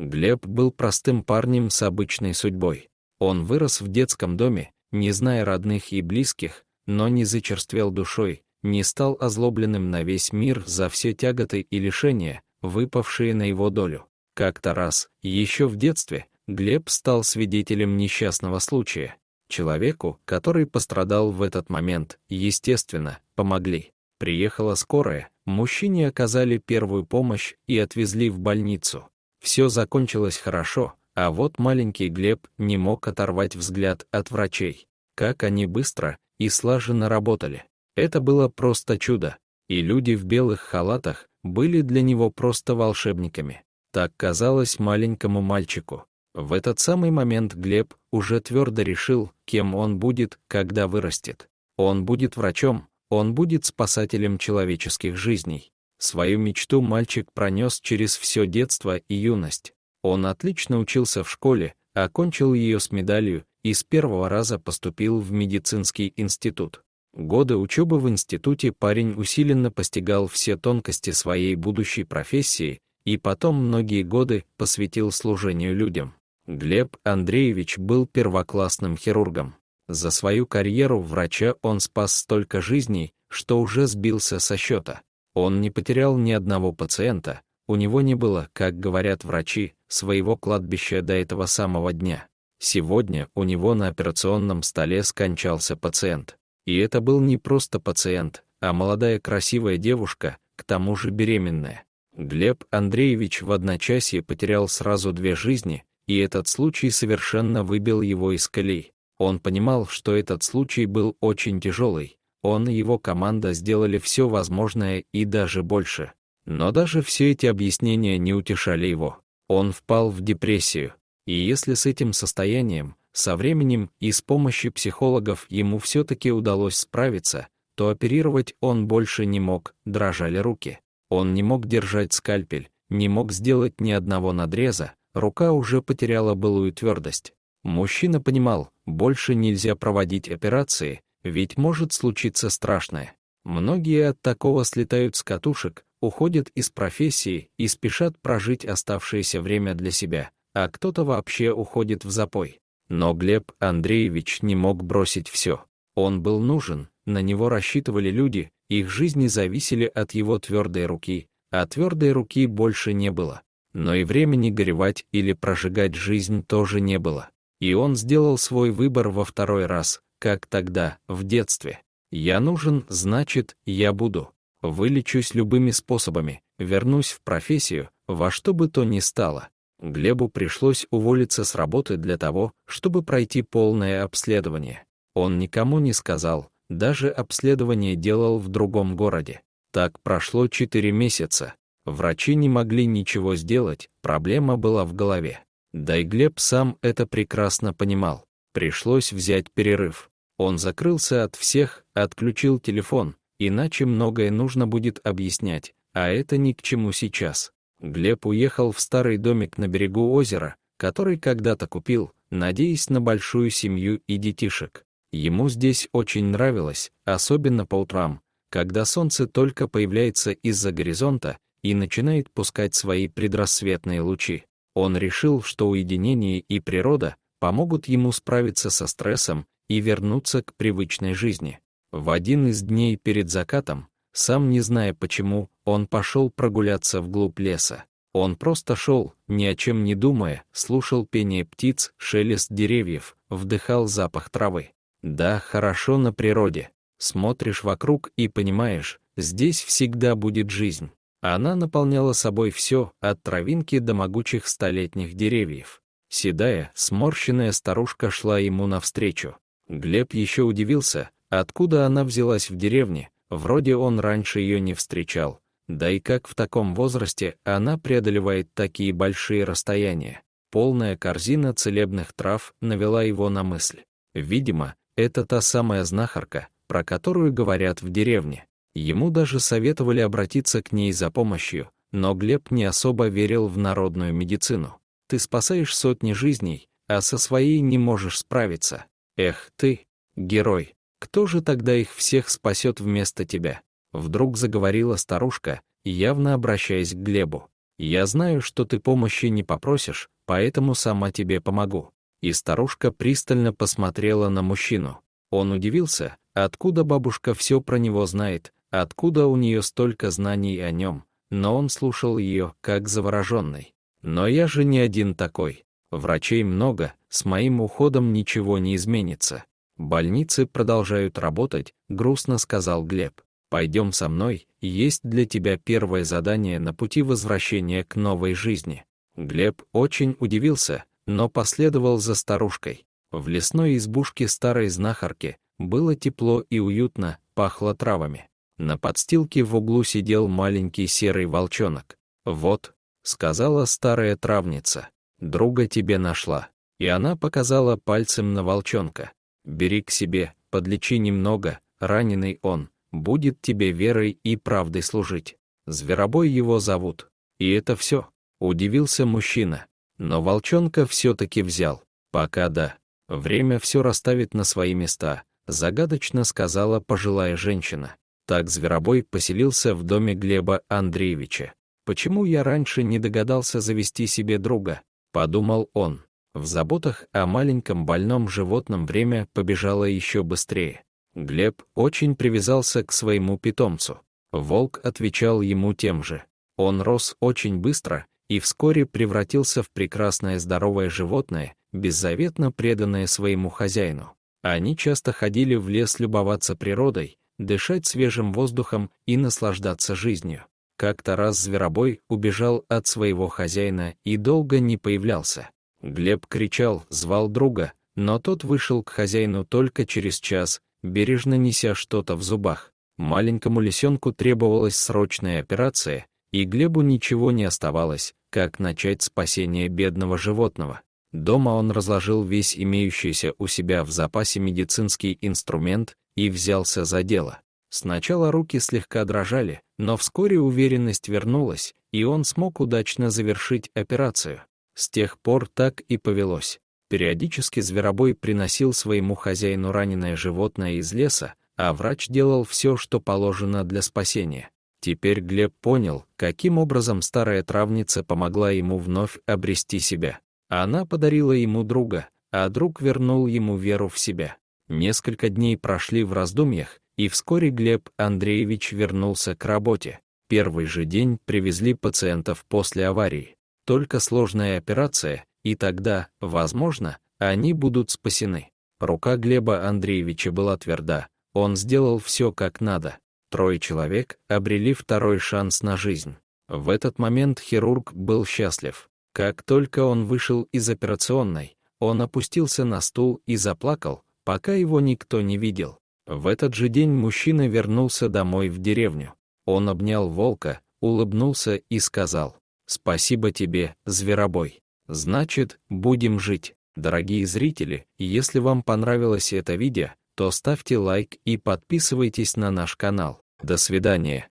Глеб был простым парнем с обычной судьбой. Он вырос в детском доме, не зная родных и близких, но не зачерствел душой, не стал озлобленным на весь мир за все тяготы и лишения, выпавшие на его долю. Как-то раз, еще в детстве, Глеб стал свидетелем несчастного случая. Человеку, который пострадал в этот момент, естественно, помогли. Приехала скорая, мужчине оказали первую помощь и отвезли в больницу. Все закончилось хорошо, а вот маленький Глеб не мог оторвать взгляд от врачей. Как они быстро и слаженно работали. Это было просто чудо, и люди в белых халатах были для него просто волшебниками. Так казалось маленькому мальчику. В этот самый момент Глеб уже твердо решил, кем он будет, когда вырастет. Он будет врачом, он будет спасателем человеческих жизней. Свою мечту мальчик пронес через все детство и юность. Он отлично учился в школе, окончил ее с медалью и с первого раза поступил в медицинский институт. Годы учебы в институте парень усиленно постигал все тонкости своей будущей профессии и потом многие годы посвятил служению людям. Глеб Андреевич был первоклассным хирургом. За свою карьеру врача он спас столько жизней, что уже сбился со счета. Он не потерял ни одного пациента, у него не было, как говорят врачи, своего кладбища до этого самого дня. Сегодня у него на операционном столе скончался пациент. И это был не просто пациент, а молодая красивая девушка, к тому же беременная. Глеб Андреевич в одночасье потерял сразу две жизни, и этот случай совершенно выбил его из колей. Он понимал, что этот случай был очень тяжелый, он и его команда сделали все возможное и даже больше. Но даже все эти объяснения не утешали его. Он впал в депрессию. И если с этим состоянием, со временем и с помощью психологов ему все-таки удалось справиться, то оперировать он больше не мог, дрожали руки. Он не мог держать скальпель, не мог сделать ни одного надреза, рука уже потеряла былую твердость. Мужчина понимал, больше нельзя проводить операции, ведь может случиться страшное. Многие от такого слетают с катушек, уходят из профессии и спешат прожить оставшееся время для себя, а кто-то вообще уходит в запой. Но Глеб Андреевич не мог бросить все. Он был нужен, на него рассчитывали люди, их жизни зависели от его твердой руки, а твердой руки больше не было. Но и времени горевать или прожигать жизнь тоже не было. И он сделал свой выбор во второй раз, как тогда, в детстве. Я нужен, значит, я буду. Вылечусь любыми способами, вернусь в профессию, во что бы то ни стало. Глебу пришлось уволиться с работы для того, чтобы пройти полное обследование. Он никому не сказал, даже обследование делал в другом городе. Так прошло 4 месяца. Врачи не могли ничего сделать, проблема была в голове. Да и Глеб сам это прекрасно понимал. Пришлось взять перерыв. Он закрылся от всех, отключил телефон, иначе многое нужно будет объяснять, а это ни к чему сейчас. Глеб уехал в старый домик на берегу озера, который когда-то купил, надеясь на большую семью и детишек. Ему здесь очень нравилось, особенно по утрам, когда солнце только появляется из-за горизонта и начинает пускать свои предрассветные лучи. Он решил, что уединение и природа помогут ему справиться со стрессом и вернуться к привычной жизни. В один из дней перед закатом, сам не зная почему, он пошел прогуляться вглубь леса. Он просто шел, ни о чем не думая, слушал пение птиц, шелест деревьев, вдыхал запах травы. Да, хорошо на природе. Смотришь вокруг и понимаешь, здесь всегда будет жизнь. Она наполняла собой все, от травинки до могучих столетних деревьев. Седая, сморщенная старушка шла ему навстречу. Глеб еще удивился, откуда она взялась в деревне, вроде он раньше ее не встречал, да и как в таком возрасте она преодолевает такие большие расстояния. Полная корзина целебных трав навела его на мысль. Видимо, это та самая знахарка, про которую говорят в деревне. Ему даже советовали обратиться к ней за помощью, но Глеб не особо верил в народную медицину. Ты спасаешь сотни жизней, а со своей не можешь справиться. Эх ты, герой, кто же тогда их всех спасет вместо тебя? Вдруг заговорила старушка, явно обращаясь к Глебу. Я знаю, что ты помощи не попросишь, поэтому сама тебе помогу. И старушка пристально посмотрела на мужчину. Он удивился, откуда бабушка все про него знает, откуда у нее столько знаний о нем, но он слушал ее как завороженный. Но я же не один такой. Врачей много, с моим уходом ничего не изменится. Больницы продолжают работать, грустно сказал Глеб. Пойдем со мной, есть для тебя первое задание на пути возвращения к новой жизни. Глеб очень удивился, но последовал за старушкой. В лесной избушке старой знахарки было тепло и уютно, пахло травами. На подстилке в углу сидел маленький серый волчонок. «Вот», — сказала старая травница, Друга тебе нашла». И она показала пальцем на волчонка. «Бери к себе, подлечи немного, раненый он, будет тебе верой и правдой служить. Зверобой его зовут. И это все. Удивился мужчина. Но волчонка все-таки взял. Пока да. Время все расставит на свои места, загадочно сказала пожилая женщина. Так зверобой поселился в доме Глеба Андреевича. Почему я раньше не догадался завести себе друга? подумал он. В заботах о маленьком больном животном время побежало еще быстрее. Глеб очень привязался к своему питомцу. Волк отвечал ему тем же. Он рос очень быстро и вскоре превратился в прекрасное здоровое животное, беззаветно преданное своему хозяину. Они часто ходили в лес любоваться природой, дышать свежим воздухом и наслаждаться жизнью. Как-то раз зверобой убежал от своего хозяина и долго не появлялся. Глеб кричал, звал друга, но тот вышел к хозяину только через час, бережно неся что-то в зубах. Маленькому лисенку требовалась срочная операция, и Глебу ничего не оставалось, как начать спасение бедного животного. Дома он разложил весь имеющийся у себя в запасе медицинский инструмент и взялся за дело. Сначала руки слегка дрожали, но вскоре уверенность вернулась, и он смог удачно завершить операцию. С тех пор так и повелось. Периодически зверобой приносил своему хозяину раненое животное из леса, а врач делал все, что положено для спасения. Теперь Глеб понял, каким образом старая травница помогла ему вновь обрести себя. Она подарила ему друга, а друг вернул ему веру в себя. Несколько дней прошли в раздумьях, и вскоре Глеб Андреевич вернулся к работе. Первый же день привезли пациентов после аварии. Только сложная операция, и тогда, возможно, они будут спасены. Рука Глеба Андреевича была тверда. Он сделал все как надо. Трое человек обрели второй шанс на жизнь. В этот момент хирург был счастлив. Как только он вышел из операционной, он опустился на стул и заплакал, пока его никто не видел. В этот же день мужчина вернулся домой в деревню. Он обнял волка, улыбнулся и сказал, «Спасибо тебе, зверобой. Значит, будем жить». Дорогие зрители, если вам понравилось это видео, то ставьте лайк и подписывайтесь на наш канал. До свидания.